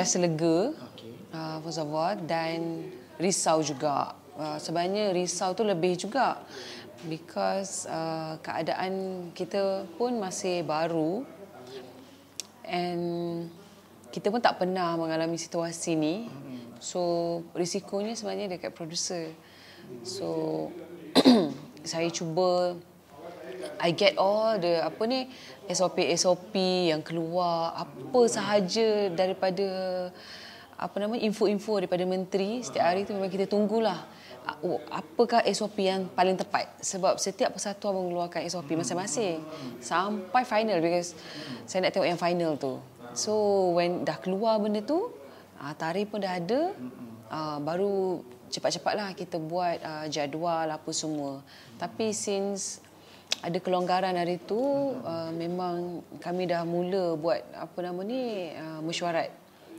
rasa lega okay. uh, first of all dan risau juga uh, sebenarnya risau tu lebih juga because uh, keadaan kita pun masih baru and kita pun tak pernah mengalami situasi ni mm-hmm. so risikonya sebenarnya dekat producer so saya cuba I get all the apa ni SOP SOP yang keluar apa sahaja daripada apa nama info-info daripada menteri setiap hari tu memang kita tunggulah ah, oh, apakah SOP yang paling tepat sebab setiap persatu abang keluarkan SOP masing-masing sampai final because saya nak tahu yang final tu so when dah keluar benda tu ah, tarikh pun dah ada ah, baru cepat-cepatlah kita buat jadual apa semua tapi since ada kelonggaran hari tu uh, memang kami dah mula buat apa nama ni uh, mesyuarat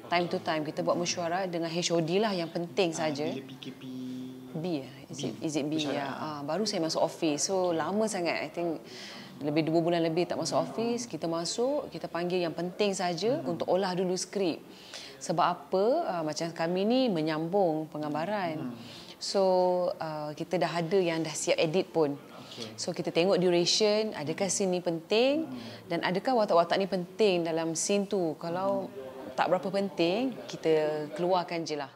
time to time kita buat mesyuarat dengan HOD lah yang penting ah, saja uh, PKP B ya is it is it B ya uh, baru saya masuk office so lama sangat i think lebih dua bulan lebih tak masuk office kita masuk kita panggil yang penting saja uh untuk olah dulu skrip sebab apa uh, macam kami ni menyambung penggambaran uh so uh, kita dah ada yang dah siap edit pun Okay. So kita tengok duration, adakah scene ni penting dan adakah watak-watak ni penting dalam scene tu. Kalau tak berapa penting, kita keluarkan je lah.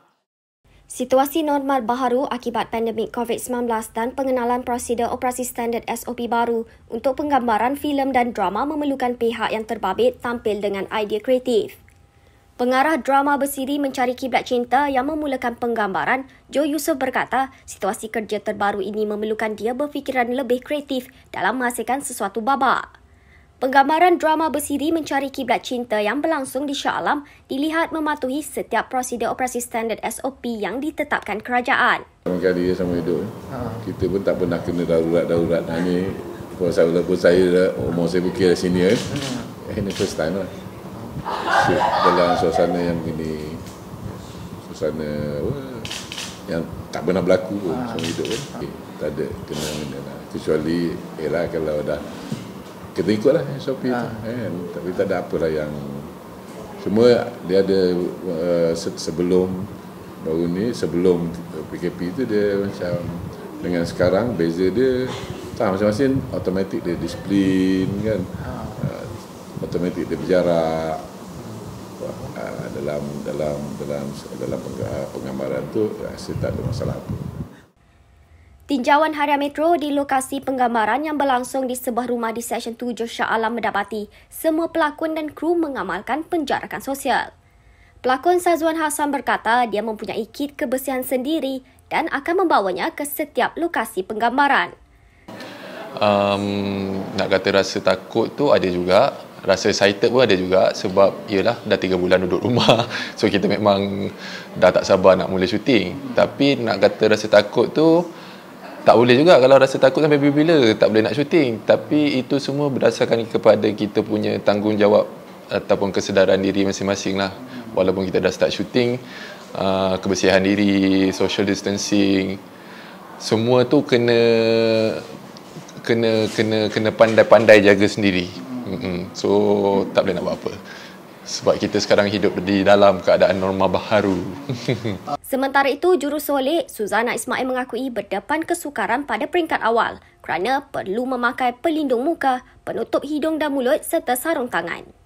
Situasi normal baharu akibat pandemik COVID-19 dan pengenalan prosedur operasi standard SOP baru untuk penggambaran filem dan drama memerlukan pihak yang terbabit tampil dengan idea kreatif. Pengarah drama bersiri Mencari Kiblat Cinta yang memulakan penggambaran, Joe Yusof berkata, situasi kerja terbaru ini memerlukan dia berfikiran lebih kreatif dalam menghasilkan sesuatu babak. Penggambaran drama bersiri Mencari Kiblat Cinta yang berlangsung di Shah Alam dilihat mematuhi setiap prosedur operasi standard SOP yang ditetapkan kerajaan. Sama kali dia sama hidup. Eh. Ha. Kita pun tak pernah kena darurat-darurat. Ini, walaupun saya, umur saya bukir di sini, ini first time lah dalam suasana yang begini suasana wah yang tak pernah berlaku pun ha. Ah. sama hidup kan okay, tak ada kena mengena lah. kecuali era kalau dah kita ikut lah SOP ha. tu ah. kan tapi tak ada apalah yang semua dia ada uh, sebelum baru ni sebelum PKP tu dia macam dengan sekarang beza dia tak macam masing automatik dia disiplin kan ha otomatik dia berjarak uh, dalam dalam dalam dalam uh, penggambaran tu rasa ya, tak ada masalah apa. Tinjauan Harian Metro di lokasi penggambaran yang berlangsung di sebuah rumah di Seksyen 7 Shah Alam mendapati semua pelakon dan kru mengamalkan penjarakan sosial. Pelakon Sazwan Hassan berkata dia mempunyai kit kebersihan sendiri dan akan membawanya ke setiap lokasi penggambaran. Um, nak kata rasa takut tu ada juga rasa excited pun ada juga sebab iyalah dah 3 bulan duduk rumah so kita memang dah tak sabar nak mula syuting tapi nak kata rasa takut tu tak boleh juga kalau rasa takut sampai bila-bila tak boleh nak syuting tapi itu semua berdasarkan kepada kita punya tanggungjawab ataupun kesedaran diri masing-masing lah walaupun kita dah start syuting uh, kebersihan diri social distancing semua tu kena kena kena kena pandai-pandai jaga sendiri Mm-mm. So tak boleh nak buat apa. Sebab kita sekarang hidup di dalam keadaan norma baharu. Sementara itu, juru solek Suzana Ismail mengakui berdepan kesukaran pada peringkat awal kerana perlu memakai pelindung muka, penutup hidung dan mulut serta sarung tangan.